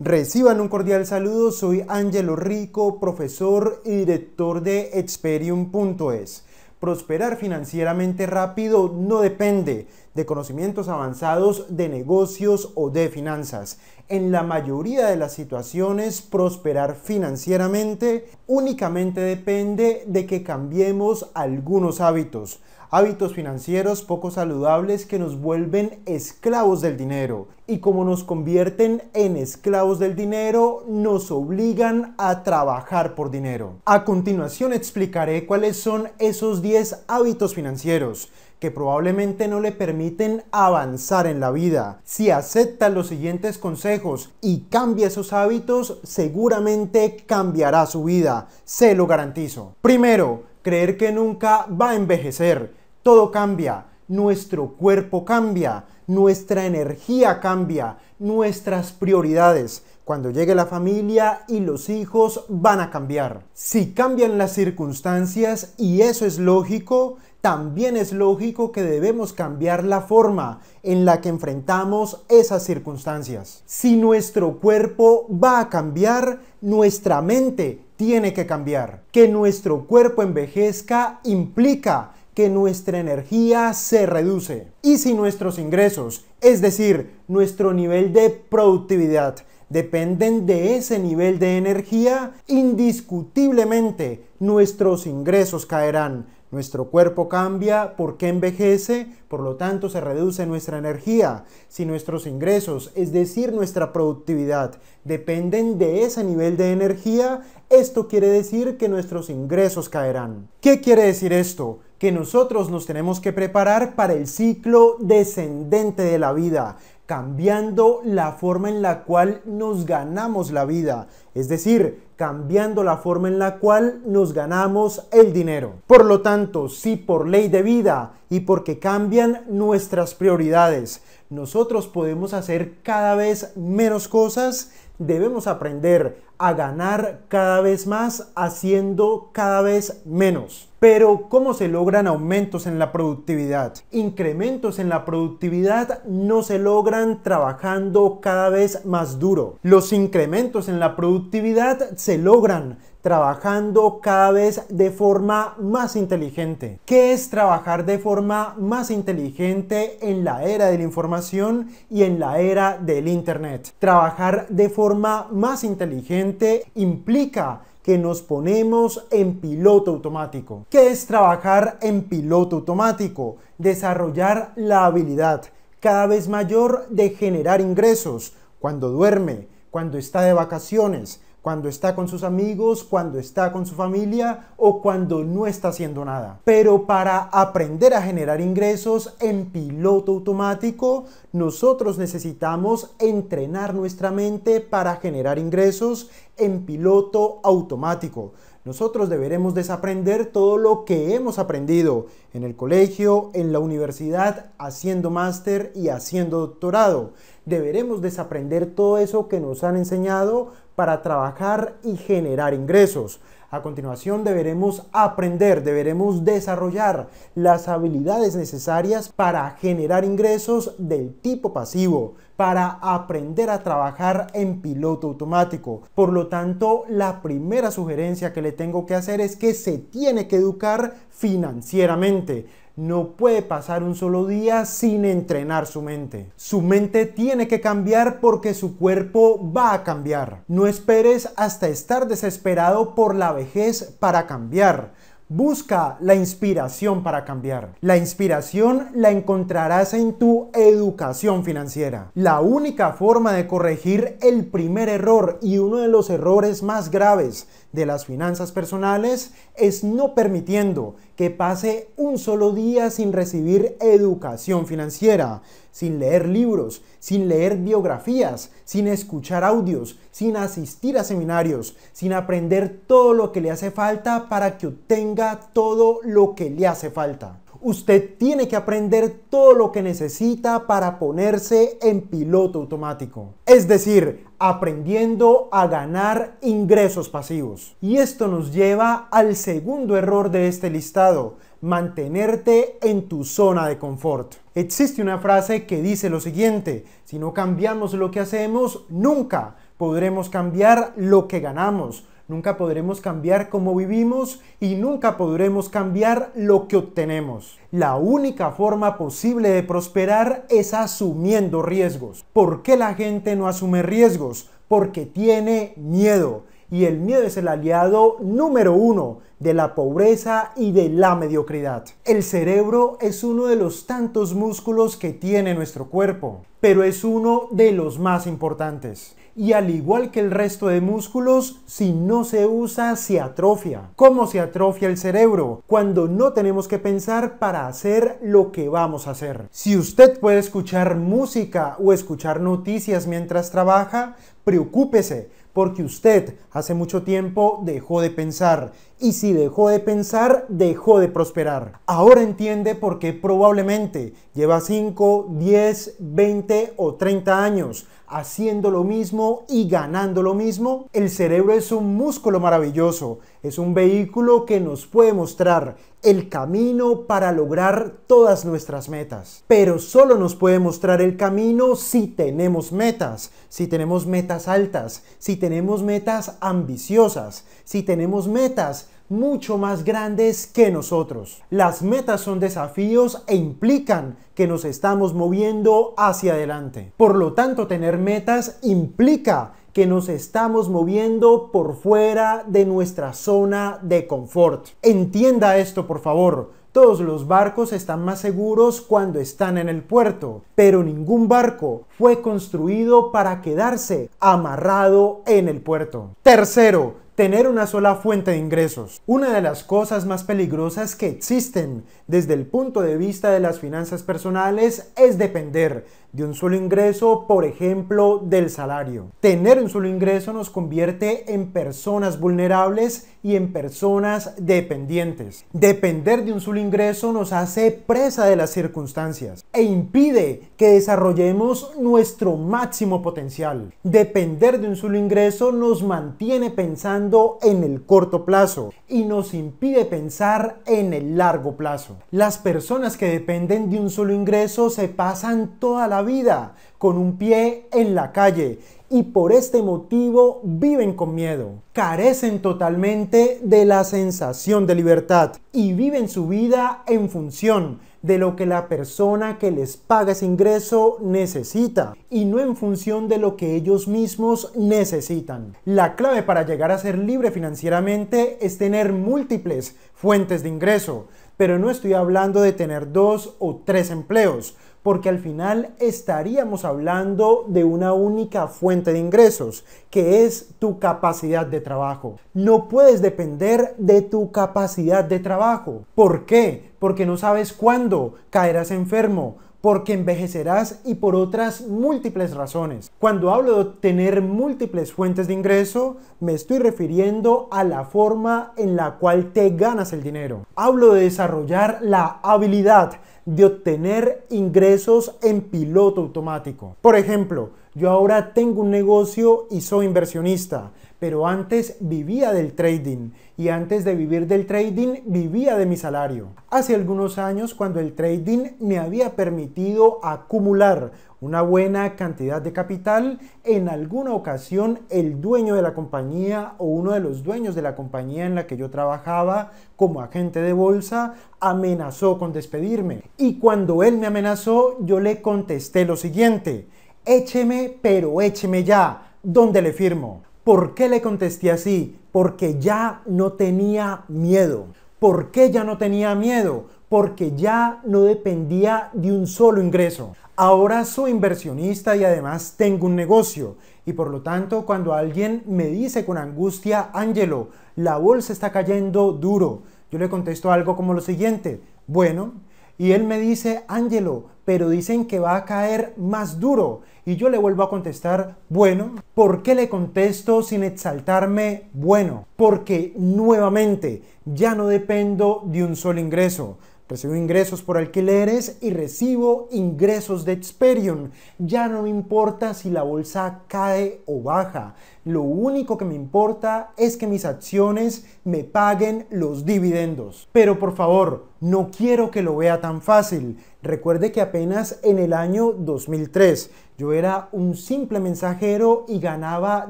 Reciban un cordial saludo, soy Angelo Rico, profesor y director de Experium.es. Prosperar financieramente rápido no depende de conocimientos avanzados de negocios o de finanzas. En la mayoría de las situaciones, prosperar financieramente únicamente depende de que cambiemos algunos hábitos hábitos financieros poco saludables que nos vuelven esclavos del dinero. Y como nos convierten en esclavos del dinero, nos obligan a trabajar por dinero. A continuación explicaré cuáles son esos 10 hábitos financieros que probablemente no le permiten avanzar en la vida. Si acepta los siguientes consejos y cambia esos hábitos, seguramente cambiará su vida, se lo garantizo. Primero, creer que nunca va a envejecer todo cambia, nuestro cuerpo cambia, nuestra energía cambia, nuestras prioridades. Cuando llegue la familia y los hijos van a cambiar. Si cambian las circunstancias, y eso es lógico, también es lógico que debemos cambiar la forma en la que enfrentamos esas circunstancias. Si nuestro cuerpo va a cambiar, nuestra mente tiene que cambiar. Que nuestro cuerpo envejezca implica que nuestra energía se reduce. Y si nuestros ingresos, es decir, nuestro nivel de productividad, dependen de ese nivel de energía, indiscutiblemente nuestros ingresos caerán. Nuestro cuerpo cambia porque envejece, por lo tanto se reduce nuestra energía. Si nuestros ingresos, es decir, nuestra productividad, dependen de ese nivel de energía, esto quiere decir que nuestros ingresos caerán. ¿Qué quiere decir esto? que nosotros nos tenemos que preparar para el ciclo descendente de la vida, cambiando la forma en la cual nos ganamos la vida, es decir, cambiando la forma en la cual nos ganamos el dinero. Por lo tanto, si por ley de vida y porque cambian nuestras prioridades, nosotros podemos hacer cada vez menos cosas, debemos aprender a ganar cada vez más haciendo cada vez menos. Pero ¿cómo se logran aumentos en la productividad? Incrementos en la productividad no se logran trabajando cada vez más duro. Los incrementos en la productividad se logran trabajando cada vez de forma más inteligente. ¿Qué es trabajar de forma más inteligente en la era de la información y en la era del Internet? Trabajar de forma más inteligente implica que nos ponemos en piloto automático. ¿Qué es trabajar en piloto automático? Desarrollar la habilidad cada vez mayor de generar ingresos cuando duerme, cuando está de vacaciones, cuando está con sus amigos, cuando está con su familia o cuando no está haciendo nada. Pero para aprender a generar ingresos en piloto automático, nosotros necesitamos entrenar nuestra mente para generar ingresos en piloto automático. Nosotros deberemos desaprender todo lo que hemos aprendido en el colegio, en la universidad, haciendo máster y haciendo doctorado. Deberemos desaprender todo eso que nos han enseñado para trabajar y generar ingresos. A continuación deberemos aprender, deberemos desarrollar las habilidades necesarias para generar ingresos del tipo pasivo, para aprender a trabajar en piloto automático. Por lo tanto, la primera sugerencia que le tengo que hacer es que se tiene que educar financieramente no puede pasar un solo día sin entrenar su mente. Su mente tiene que cambiar porque su cuerpo va a cambiar. No esperes hasta estar desesperado por la vejez para cambiar. Busca la inspiración para cambiar. La inspiración la encontrarás en tu educación financiera. La única forma de corregir el primer error y uno de los errores más graves de las finanzas personales es no permitiendo que pase un solo día sin recibir educación financiera, sin leer libros, sin leer biografías, sin escuchar audios, sin asistir a seminarios, sin aprender todo lo que le hace falta para que obtenga todo lo que le hace falta usted tiene que aprender todo lo que necesita para ponerse en piloto automático. Es decir, aprendiendo a ganar ingresos pasivos. Y esto nos lleva al segundo error de este listado, mantenerte en tu zona de confort. Existe una frase que dice lo siguiente, si no cambiamos lo que hacemos, nunca podremos cambiar lo que ganamos Nunca podremos cambiar cómo vivimos y nunca podremos cambiar lo que obtenemos. La única forma posible de prosperar es asumiendo riesgos. ¿Por qué la gente no asume riesgos? Porque tiene miedo. Y el miedo es el aliado número uno de la pobreza y de la mediocridad. El cerebro es uno de los tantos músculos que tiene nuestro cuerpo, pero es uno de los más importantes y al igual que el resto de músculos, si no se usa, se atrofia. ¿Cómo se atrofia el cerebro? Cuando no tenemos que pensar para hacer lo que vamos a hacer. Si usted puede escuchar música o escuchar noticias mientras trabaja, preocúpese porque usted hace mucho tiempo dejó de pensar y si dejó de pensar, dejó de prosperar. Ahora entiende por qué probablemente lleva 5, 10, 20 o 30 años haciendo lo mismo y ganando lo mismo. El cerebro es un músculo maravilloso, es un vehículo que nos puede mostrar el camino para lograr todas nuestras metas. Pero solo nos puede mostrar el camino si tenemos metas, si tenemos metas altas, si tenemos metas ambiciosas, si tenemos metas mucho más grandes que nosotros. Las metas son desafíos e implican que nos estamos moviendo hacia adelante. Por lo tanto, tener metas implica que nos estamos moviendo por fuera de nuestra zona de confort. Entienda esto, por favor. Todos los barcos están más seguros cuando están en el puerto, pero ningún barco fue construido para quedarse amarrado en el puerto. Tercero, tener una sola fuente de ingresos. Una de las cosas más peligrosas que existen desde el punto de vista de las finanzas personales es depender de un solo ingreso, por ejemplo, del salario. Tener un solo ingreso nos convierte en personas vulnerables y en personas dependientes. Depender de un solo ingreso nos hace presa de las circunstancias e impide que desarrollemos nuestro máximo potencial. Depender de un solo ingreso nos mantiene pensando en el corto plazo y nos impide pensar en el largo plazo. Las personas que dependen de un solo ingreso se pasan toda la vida con un pie en la calle y por este motivo viven con miedo. Carecen totalmente de la sensación de libertad y viven su vida en función de lo que la persona que les paga ese ingreso necesita y no en función de lo que ellos mismos necesitan. La clave para llegar a ser libre financieramente es tener múltiples fuentes de ingreso, pero no estoy hablando de tener dos o tres empleos porque al final estaríamos hablando de una única fuente de ingresos, que es tu capacidad de trabajo. No puedes depender de tu capacidad de trabajo. ¿Por qué? Porque no sabes cuándo caerás enfermo, porque envejecerás y por otras múltiples razones. Cuando hablo de obtener múltiples fuentes de ingreso, me estoy refiriendo a la forma en la cual te ganas el dinero. Hablo de desarrollar la habilidad de obtener ingresos en piloto automático. Por ejemplo, yo ahora tengo un negocio y soy inversionista pero antes vivía del trading y antes de vivir del trading vivía de mi salario. Hace algunos años cuando el trading me había permitido acumular una buena cantidad de capital, en alguna ocasión el dueño de la compañía o uno de los dueños de la compañía en la que yo trabajaba como agente de bolsa amenazó con despedirme. Y cuando él me amenazó yo le contesté lo siguiente, écheme pero écheme ya, ¿dónde le firmo? ¿Por qué le contesté así? Porque ya no tenía miedo. ¿Por qué ya no tenía miedo? Porque ya no dependía de un solo ingreso. Ahora soy inversionista y además tengo un negocio. Y por lo tanto, cuando alguien me dice con angustia, Ángelo, la bolsa está cayendo duro, yo le contesto algo como lo siguiente. Bueno, y él me dice, Ángelo, pero dicen que va a caer más duro. Y yo le vuelvo a contestar, bueno, ¿por qué le contesto sin exaltarme? Bueno, porque nuevamente ya no dependo de un solo ingreso. Recibo ingresos por alquileres y recibo ingresos de Experion. Ya no me importa si la bolsa cae o baja. Lo único que me importa es que mis acciones me paguen los dividendos. Pero por favor, no quiero que lo vea tan fácil. Recuerde que apenas en el año 2003 yo era un simple mensajero y ganaba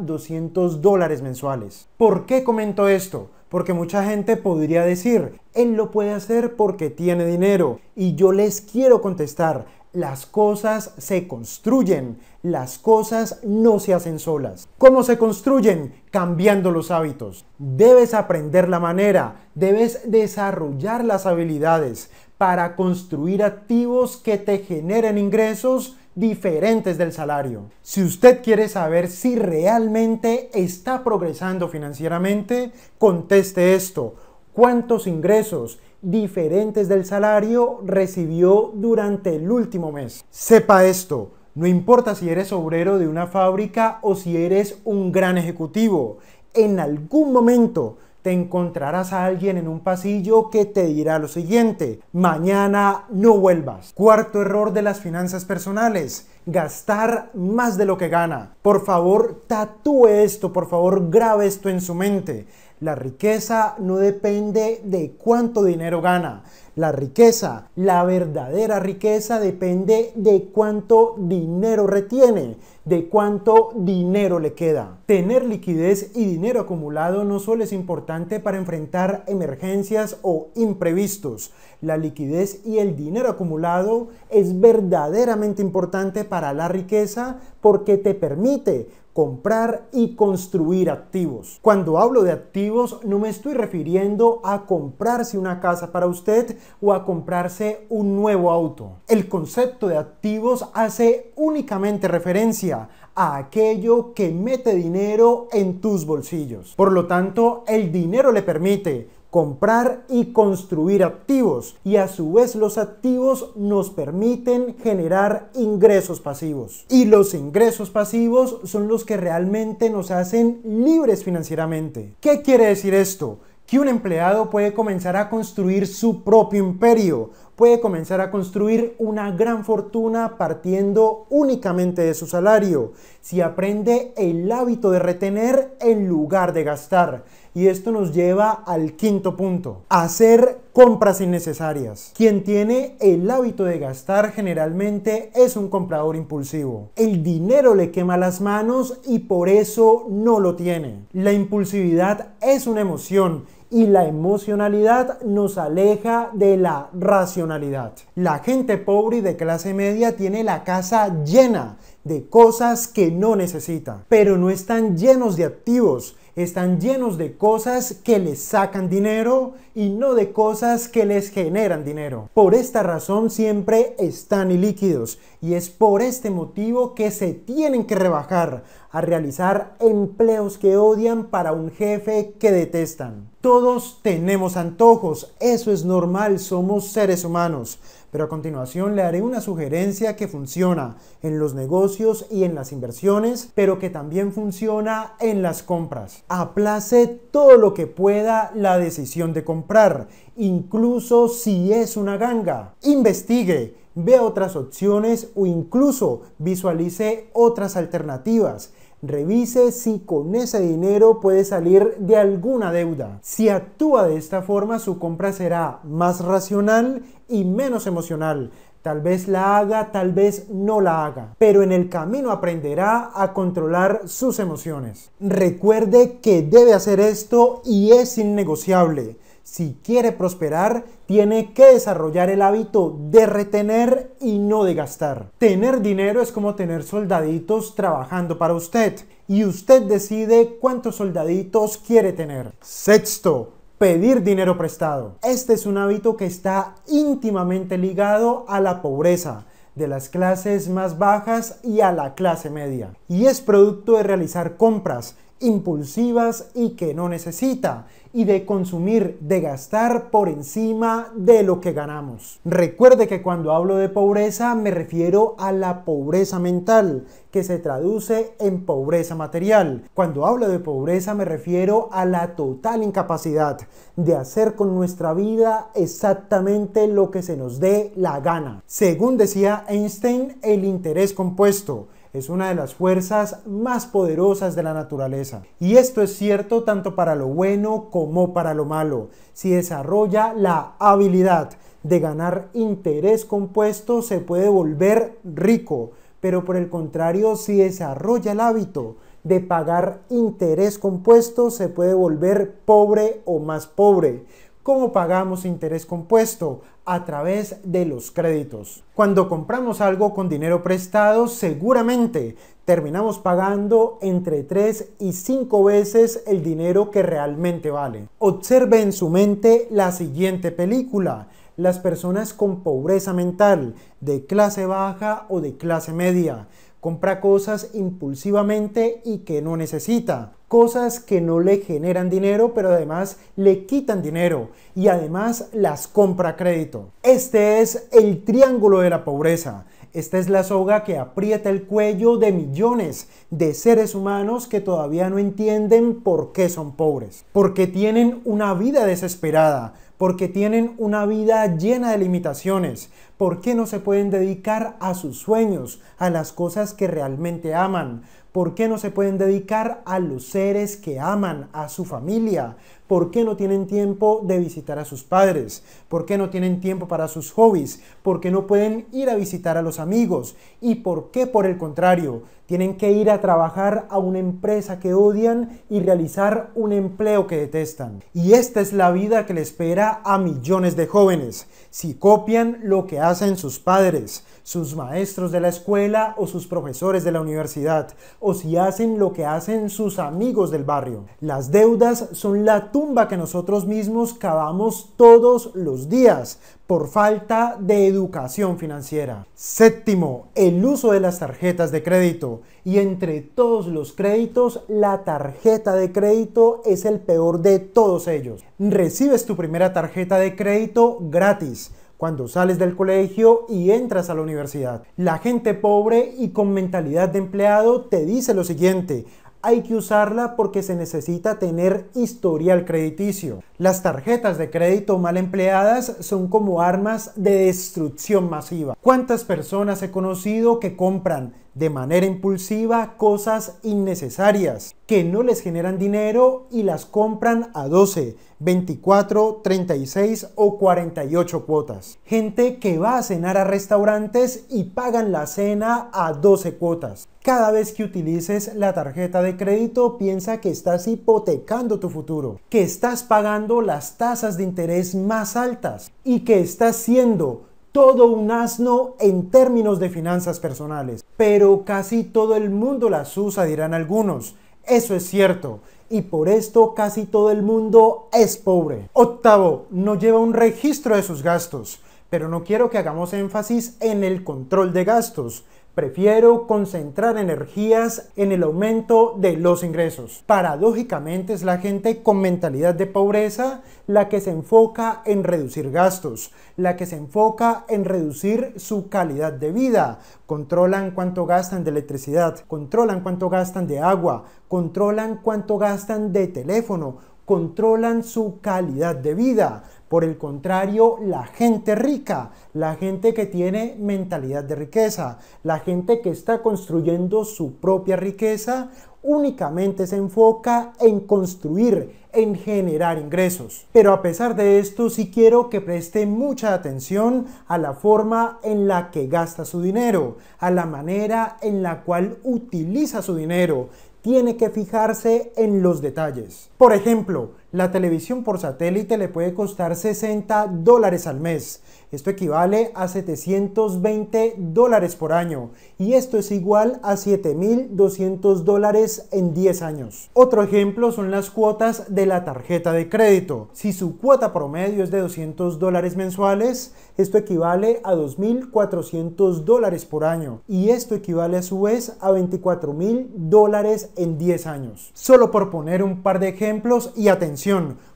200 dólares mensuales. ¿Por qué comento esto? Porque mucha gente podría decir, él lo puede hacer porque tiene dinero. Y yo les quiero contestar, las cosas se construyen, las cosas no se hacen solas. ¿Cómo se construyen? Cambiando los hábitos. Debes aprender la manera, debes desarrollar las habilidades para construir activos que te generen ingresos diferentes del salario. Si usted quiere saber si realmente está progresando financieramente, conteste esto. ¿Cuántos ingresos diferentes del salario recibió durante el último mes? Sepa esto. No importa si eres obrero de una fábrica o si eres un gran ejecutivo, en algún momento te encontrarás a alguien en un pasillo que te dirá lo siguiente, mañana no vuelvas. Cuarto error de las finanzas personales, gastar más de lo que gana. Por favor, tatúe esto, por favor, grabe esto en su mente. La riqueza no depende de cuánto dinero gana. La riqueza, la verdadera riqueza depende de cuánto dinero retiene, de cuánto dinero le queda. Tener liquidez y dinero acumulado no solo es importante para enfrentar emergencias o imprevistos, la liquidez y el dinero acumulado es verdaderamente importante para la riqueza porque te permite comprar y construir activos. Cuando hablo de activos no me estoy refiriendo a comprarse una casa para usted o a comprarse un nuevo auto. El concepto de activos hace únicamente referencia a aquello que mete dinero en tus bolsillos. Por lo tanto, el dinero le permite comprar y construir activos y a su vez los activos nos permiten generar ingresos pasivos y los ingresos pasivos son los que realmente nos hacen libres financieramente. ¿Qué quiere decir esto? que un empleado puede comenzar a construir su propio imperio, puede comenzar a construir una gran fortuna partiendo únicamente de su salario, si aprende el hábito de retener en lugar de gastar, y esto nos lleva al quinto punto, hacer compras innecesarias. Quien tiene el hábito de gastar generalmente es un comprador impulsivo. El dinero le quema las manos y por eso no lo tiene. La impulsividad es una emoción y la emocionalidad nos aleja de la racionalidad. La gente pobre y de clase media tiene la casa llena de cosas que no necesita, pero no están llenos de activos están llenos de cosas que les sacan dinero y no de cosas que les generan dinero. Por esta razón siempre están ilíquidos y es por este motivo que se tienen que rebajar a realizar empleos que odian para un jefe que detestan. Todos tenemos antojos, eso es normal, somos seres humanos pero a continuación le haré una sugerencia que funciona en los negocios y en las inversiones, pero que también funciona en las compras. Aplace todo lo que pueda la decisión de comprar, incluso si es una ganga. Investigue, vea otras opciones o incluso visualice otras alternativas Revise si con ese dinero puede salir de alguna deuda. Si actúa de esta forma, su compra será más racional y menos emocional. Tal vez la haga, tal vez no la haga, pero en el camino aprenderá a controlar sus emociones. Recuerde que debe hacer esto y es innegociable. Si quiere prosperar, tiene que desarrollar el hábito de retener y no de gastar. Tener dinero es como tener soldaditos trabajando para usted y usted decide cuántos soldaditos quiere tener. Sexto, pedir dinero prestado. Este es un hábito que está íntimamente ligado a la pobreza de las clases más bajas y a la clase media. Y es producto de realizar compras impulsivas y que no necesita, y de consumir, de gastar por encima de lo que ganamos. Recuerde que cuando hablo de pobreza me refiero a la pobreza mental, que se traduce en pobreza material. Cuando hablo de pobreza me refiero a la total incapacidad de hacer con nuestra vida exactamente lo que se nos dé la gana. Según decía Einstein, el interés compuesto es una de las fuerzas más poderosas de la naturaleza. Y esto es cierto tanto para lo bueno como para lo malo. Si desarrolla la habilidad de ganar interés compuesto, se puede volver rico. Pero por el contrario, si desarrolla el hábito de pagar interés compuesto, se puede volver pobre o más pobre. ¿Cómo pagamos interés compuesto? a través de los créditos. Cuando compramos algo con dinero prestado, seguramente terminamos pagando entre 3 y 5 veces el dinero que realmente vale. Observe en su mente la siguiente película. Las personas con pobreza mental, de clase baja o de clase media, compra cosas impulsivamente y que no necesita cosas que no le generan dinero, pero además le quitan dinero y además las compra a crédito. Este es el triángulo de la pobreza. Esta es la soga que aprieta el cuello de millones de seres humanos que todavía no entienden por qué son pobres. Porque tienen una vida desesperada, porque tienen una vida llena de limitaciones. ¿Por qué no se pueden dedicar a sus sueños, a las cosas que realmente aman? ¿Por qué no se pueden dedicar a los seres que aman, a su familia? ¿Por qué no tienen tiempo de visitar a sus padres? ¿Por qué no tienen tiempo para sus hobbies? ¿Por qué no pueden ir a visitar a los amigos? ¿Y por qué, por el contrario, tienen que ir a trabajar a una empresa que odian y realizar un empleo que detestan? Y esta es la vida que le espera a millones de jóvenes si copian lo que hacen sus padres, sus maestros de la escuela o sus profesores de la universidad, o si hacen lo que hacen sus amigos del barrio. Las deudas son la que nosotros mismos cavamos todos los días por falta de educación financiera. Séptimo, el uso de las tarjetas de crédito. Y entre todos los créditos, la tarjeta de crédito es el peor de todos ellos. Recibes tu primera tarjeta de crédito gratis cuando sales del colegio y entras a la universidad. La gente pobre y con mentalidad de empleado te dice lo siguiente, hay que usarla porque se necesita tener historial crediticio. Las tarjetas de crédito mal empleadas son como armas de destrucción masiva. ¿Cuántas personas he conocido que compran de manera impulsiva cosas innecesarias que no les generan dinero y las compran a 12, 24, 36 o 48 cuotas. Gente que va a cenar a restaurantes y pagan la cena a 12 cuotas. Cada vez que utilices la tarjeta de crédito, piensa que estás hipotecando tu futuro, que estás pagando las tasas de interés más altas y que estás siendo todo un asno en términos de finanzas personales. Pero casi todo el mundo las usa, dirán algunos. Eso es cierto. Y por esto casi todo el mundo es pobre. Octavo, no lleva un registro de sus gastos. Pero no quiero que hagamos énfasis en el control de gastos, Prefiero concentrar energías en el aumento de los ingresos. Paradójicamente es la gente con mentalidad de pobreza la que se enfoca en reducir gastos, la que se enfoca en reducir su calidad de vida. Controlan cuánto gastan de electricidad, controlan cuánto gastan de agua, controlan cuánto gastan de teléfono, controlan su calidad de vida. Por el contrario, la gente rica, la gente que tiene mentalidad de riqueza, la gente que está construyendo su propia riqueza, únicamente se enfoca en construir, en generar ingresos. Pero a pesar de esto, sí quiero que preste mucha atención a la forma en la que gasta su dinero, a la manera en la cual utiliza su dinero. Tiene que fijarse en los detalles. Por ejemplo, la televisión por satélite le puede costar 60 dólares al mes. Esto equivale a 720 dólares por año y esto es igual a 7.200 dólares en 10 años. Otro ejemplo son las cuotas de la tarjeta de crédito. Si su cuota promedio es de 200 dólares mensuales, esto equivale a 2.400 dólares por año y esto equivale a su vez a 24.000 dólares en 10 años. Solo por poner un par de ejemplos y atención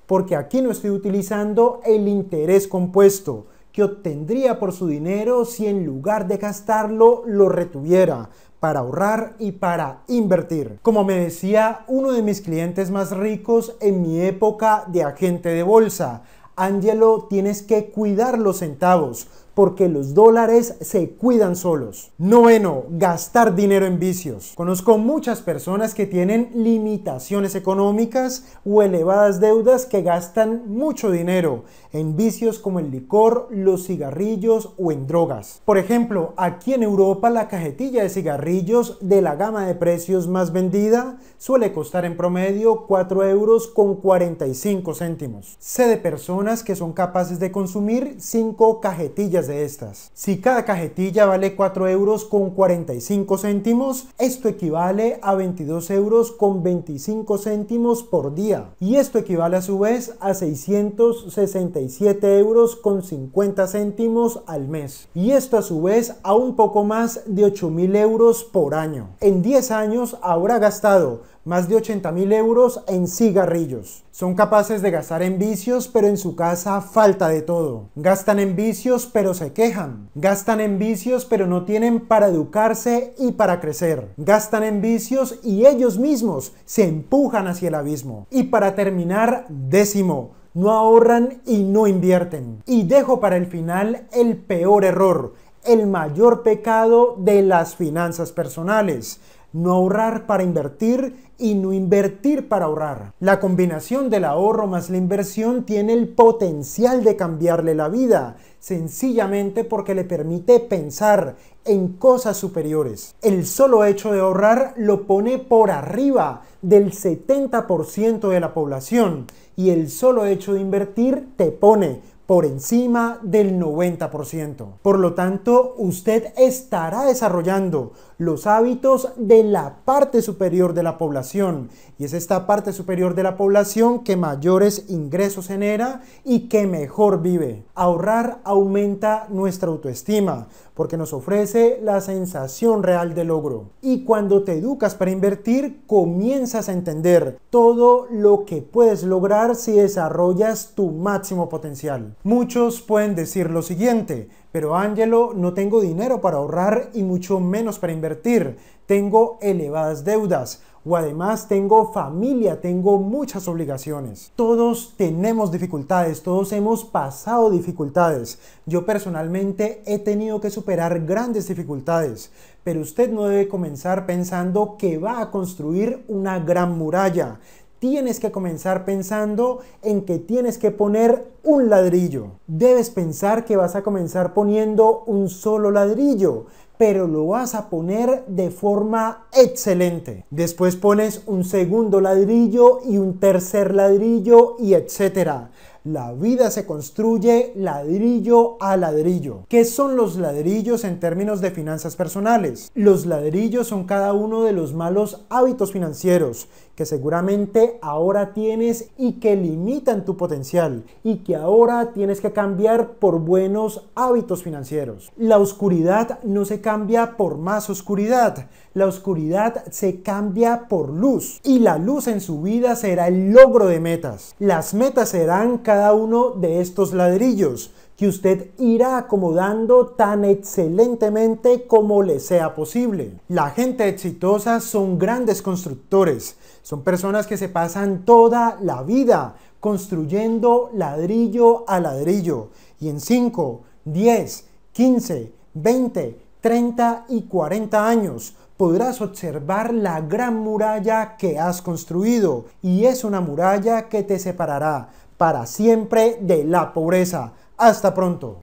porque aquí no estoy utilizando el interés compuesto que obtendría por su dinero si en lugar de gastarlo lo retuviera para ahorrar y para invertir. Como me decía uno de mis clientes más ricos en mi época de agente de bolsa, Angelo, tienes que cuidar los centavos, porque los dólares se cuidan solos. Noveno, gastar dinero en vicios. Conozco muchas personas que tienen limitaciones económicas o elevadas deudas que gastan mucho dinero en vicios como el licor, los cigarrillos o en drogas. Por ejemplo, aquí en Europa la cajetilla de cigarrillos de la gama de precios más vendida suele costar en promedio 4 euros con 45 céntimos. Sé de personas que son capaces de consumir 5 cajetillas de estas. Si cada cajetilla vale 4 euros con 45 céntimos, esto equivale a 22 euros con 25 céntimos por día. Y esto equivale a su vez a 667 euros con 50 céntimos al mes. Y esto a su vez a un poco más de 8000 mil euros por año. En 10 años habrá gastado más de 80 mil euros en cigarrillos. Son capaces de gastar en vicios, pero en su casa falta de todo. Gastan en vicios, pero se quejan. Gastan en vicios, pero no tienen para educarse y para crecer. Gastan en vicios y ellos mismos se empujan hacia el abismo. Y para terminar, décimo no ahorran y no invierten. Y dejo para el final el peor error, el mayor pecado de las finanzas personales, no ahorrar para invertir y no invertir para ahorrar. La combinación del ahorro más la inversión tiene el potencial de cambiarle la vida, sencillamente porque le permite pensar en cosas superiores. El solo hecho de ahorrar lo pone por arriba del 70% de la población y el solo hecho de invertir te pone por encima del 90%. Por lo tanto, usted estará desarrollando los hábitos de la parte superior de la población. Y es esta parte superior de la población que mayores ingresos genera y que mejor vive. Ahorrar aumenta nuestra autoestima porque nos ofrece la sensación real de logro. Y cuando te educas para invertir, comienzas a entender todo lo que puedes lograr si desarrollas tu máximo potencial. Muchos pueden decir lo siguiente, pero Ángelo, no tengo dinero para ahorrar y mucho menos para invertir. Tengo elevadas deudas o además tengo familia, tengo muchas obligaciones. Todos tenemos dificultades, todos hemos pasado dificultades. Yo personalmente he tenido que superar grandes dificultades, pero usted no debe comenzar pensando que va a construir una gran muralla tienes que comenzar pensando en que tienes que poner un ladrillo. Debes pensar que vas a comenzar poniendo un solo ladrillo, pero lo vas a poner de forma excelente. Después pones un segundo ladrillo y un tercer ladrillo y etcétera. La vida se construye ladrillo a ladrillo. ¿Qué son los ladrillos en términos de finanzas personales? Los ladrillos son cada uno de los malos hábitos financieros que seguramente ahora tienes y que limitan tu potencial y que ahora tienes que cambiar por buenos hábitos financieros. La oscuridad no se cambia por más oscuridad, la oscuridad se cambia por luz y la luz en su vida será el logro de metas. Las metas serán cada uno de estos ladrillos que usted irá acomodando tan excelentemente como le sea posible. La gente exitosa son grandes constructores, son personas que se pasan toda la vida construyendo ladrillo a ladrillo y en 5, 10, 15, 20, 30 y 40 años podrás observar la gran muralla que has construido y es una muralla que te separará para siempre de la pobreza hasta pronto.